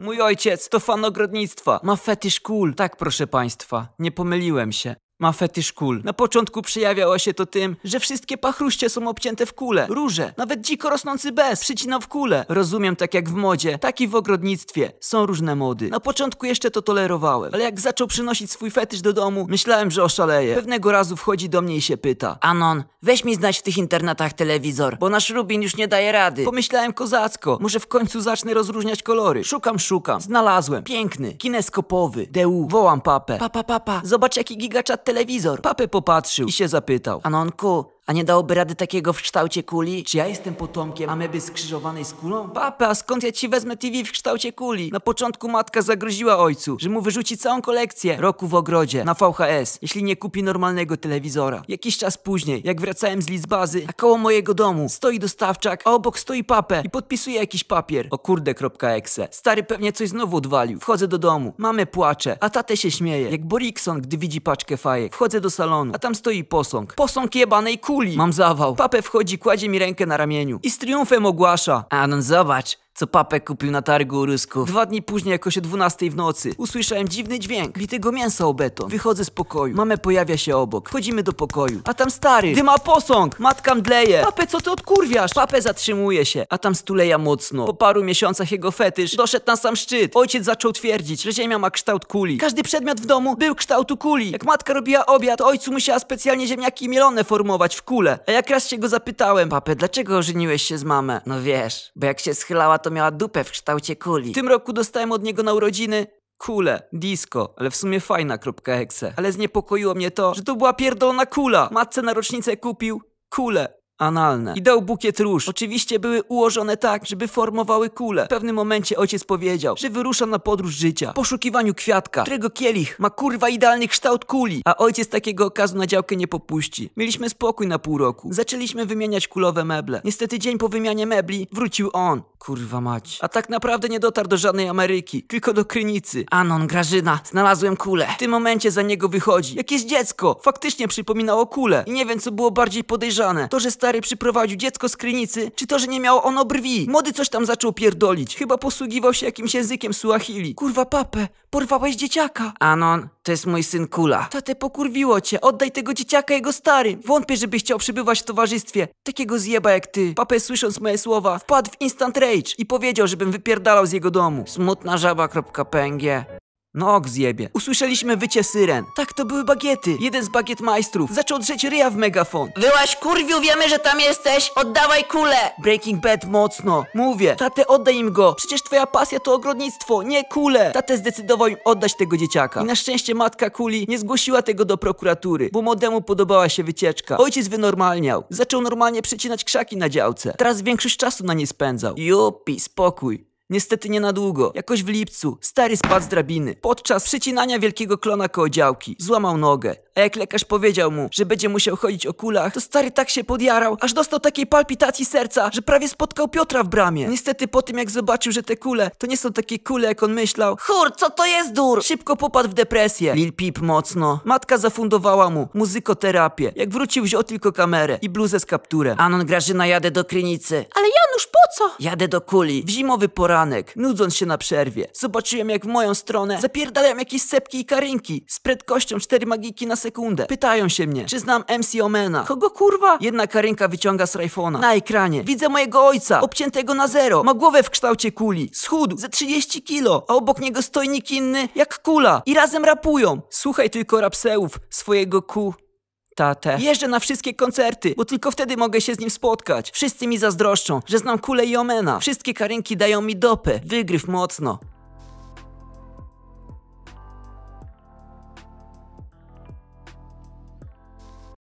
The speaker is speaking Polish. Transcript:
Mój ojciec to fan ogrodnictwa. Ma fetysz kul. Tak, proszę państwa, nie pomyliłem się ma fetysz kul. Na początku przejawiało się to tym, że wszystkie pachruście są obcięte w kule, róże, nawet dziko rosnący bez przycinał w kule. Rozumiem tak jak w modzie, tak i w ogrodnictwie. Są różne mody. Na początku jeszcze to tolerowałem, ale jak zaczął przynosić swój fetysz do domu, myślałem, że oszaleje. Pewnego razu wchodzi do mnie i się pyta. Anon, weź mi znać w tych internetach telewizor, bo nasz Rubin już nie daje rady. Pomyślałem kozacko, może w końcu zacznę rozróżniać kolory. Szukam, szukam. Znalazłem. Piękny, kineskopowy, DU. Wołam papę. Papa, papa, zobacz jaki gigaczat telewizor. Papę popatrzył i się zapytał. Anonku, a nie dałoby rady takiego w kształcie kuli? Czy ja jestem potomkiem ameby skrzyżowanej z kulą? Papa, a skąd ja ci wezmę TV w kształcie kuli? Na początku matka zagroziła ojcu, że mu wyrzuci całą kolekcję roku w ogrodzie na VHS, jeśli nie kupi normalnego telewizora. Jakiś czas później, jak wracałem z Lizbazy, a koło mojego domu stoi dostawczak, a obok stoi papę i podpisuje jakiś papier. O kurde.exe. Stary pewnie coś znowu odwalił. Wchodzę do domu, mamy płacze, a tatę się śmieje. Jak Borikson, gdy widzi paczkę fajek. Wchodzę do salonu, a tam stoi posąg. Posąg jebanej kuli kuli. Mam zawał. Papę wchodzi, kładzie mi rękę na ramieniu i z triumfem ogłasza. Anon, zobacz, co papek kupił na targu rusków. Dwa dni później, jakoś o 12 w nocy, usłyszałem dziwny dźwięk bitego mięsa o beton. Wychodzę z pokoju. mamę pojawia się obok. Wchodzimy do pokoju. A tam stary, dyma posąg, matka mdleje. Papę, co ty odkurwiasz? Papę zatrzymuje się. A tam stuleja mocno. Po paru miesiącach jego fetysz doszedł na sam szczyt. Ojciec zaczął twierdzić, że ziemia ma kształt kuli. Każdy przedmiot w domu był kształtu kuli. Jak matka robiła obiad, ojcu musiała specjalnie ziemniaki mielone formować w kule. A jak raz się go zapytałem, papę, dlaczego ożeniłeś się z mamę? No wiesz, bo jak się schylała to miała dupę w kształcie kuli. W tym roku dostałem od niego na urodziny Kule, disco, ale w sumie fajna kropka exe. Ale zniepokoiło mnie to, że to była pierdolona kula. Matce na rocznicę kupił kule analne. I dał bukiet róż. Oczywiście były ułożone tak, żeby formowały kule. W pewnym momencie ojciec powiedział, że wyrusza na podróż życia. W poszukiwaniu kwiatka, którego kielich ma kurwa idealny kształt kuli. A ojciec takiego okazu na działkę nie popuści. Mieliśmy spokój na pół roku. Zaczęliśmy wymieniać kulowe meble. Niestety dzień po wymianie mebli wrócił on. Kurwa mać. A tak naprawdę nie dotarł do żadnej Ameryki, tylko do Krynicy. Anon, Grażyna, znalazłem kulę. W tym momencie za niego wychodzi. Jakieś dziecko! Faktycznie przypominało kulę. I nie wiem, co było bardziej podejrzane. To, że stary stary przyprowadził dziecko z krynicy, czy to, że nie miało ono brwi. Młody coś tam zaczął pierdolić. Chyba posługiwał się jakimś językiem suahili. Kurwa papę, porwałeś dzieciaka. Anon, to jest mój syn Kula. Tate, pokurwiło cię. Oddaj tego dzieciaka jego stary. Wątpię, żebyś chciał przybywać w towarzystwie takiego zjeba jak ty. Papę, słysząc moje słowa, wpadł w instant rage i powiedział, żebym wypierdalał z jego domu. Smutna żaba.png no zjebie. Usłyszeliśmy wycie syren. Tak, to były bagiety. Jeden z bagiet majstrów zaczął drzeć ryja w megafon. Wyłaś kurwiu, wiemy, że tam jesteś. Oddawaj kulę. Breaking Bad mocno. Mówię. Tate, oddaj im go. Przecież twoja pasja to ogrodnictwo, nie kule. Tate zdecydował im oddać tego dzieciaka. I na szczęście matka kuli nie zgłosiła tego do prokuratury, bo młodemu podobała się wycieczka. Ojciec wynormalniał. Zaczął normalnie przecinać krzaki na działce. Teraz większość czasu na nie spędzał. Jupi, spokój. Niestety nie na długo. Jakoś w lipcu stary spadł z drabiny. Podczas przycinania wielkiego klona koło działki złamał nogę. A jak lekarz powiedział mu, że będzie musiał chodzić o kulach, to stary tak się podjarał, aż dostał takiej palpitacji serca, że prawie spotkał Piotra w bramie. Niestety po tym jak zobaczył, że te kule to nie są takie kule jak on myślał. Chór, co to jest dur? Szybko popadł w depresję. Lil Peep mocno. Matka zafundowała mu muzykoterapię. Jak wrócił wziął tylko kamerę i bluzę z kapturem. Anon Grażyna jadę do Krynicy. Ale Janusz po co? Jadę do kuli. W zimowy pora nudząc się na przerwie. Zobaczyłem jak w moją stronę zapierdalają jakieś sepki i karynki z prędkością 4 magiki na sekundę. Pytają się mnie, czy znam MC Omena. Kogo kurwa? Jedna karynka wyciąga z rajfona. Na ekranie widzę mojego ojca, obciętego na zero. Ma głowę w kształcie kuli. Schudł ze 30 kilo, a obok niego stojnik inny jak kula. I razem rapują. Słuchaj tylko rapseów swojego ku tatę. Jeżdżę na wszystkie koncerty, bo tylko wtedy mogę się z nim spotkać. Wszyscy mi zazdroszczą, że znam kulę i omena. Wszystkie karynki dają mi dopę. Wygryw mocno.